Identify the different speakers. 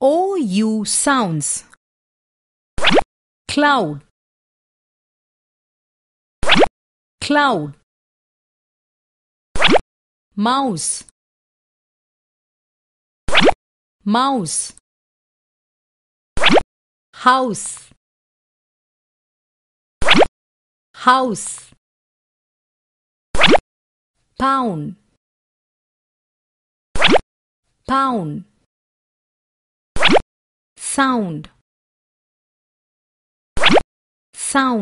Speaker 1: OU sounds cloud cloud mouse mouse house house pound pound sound sound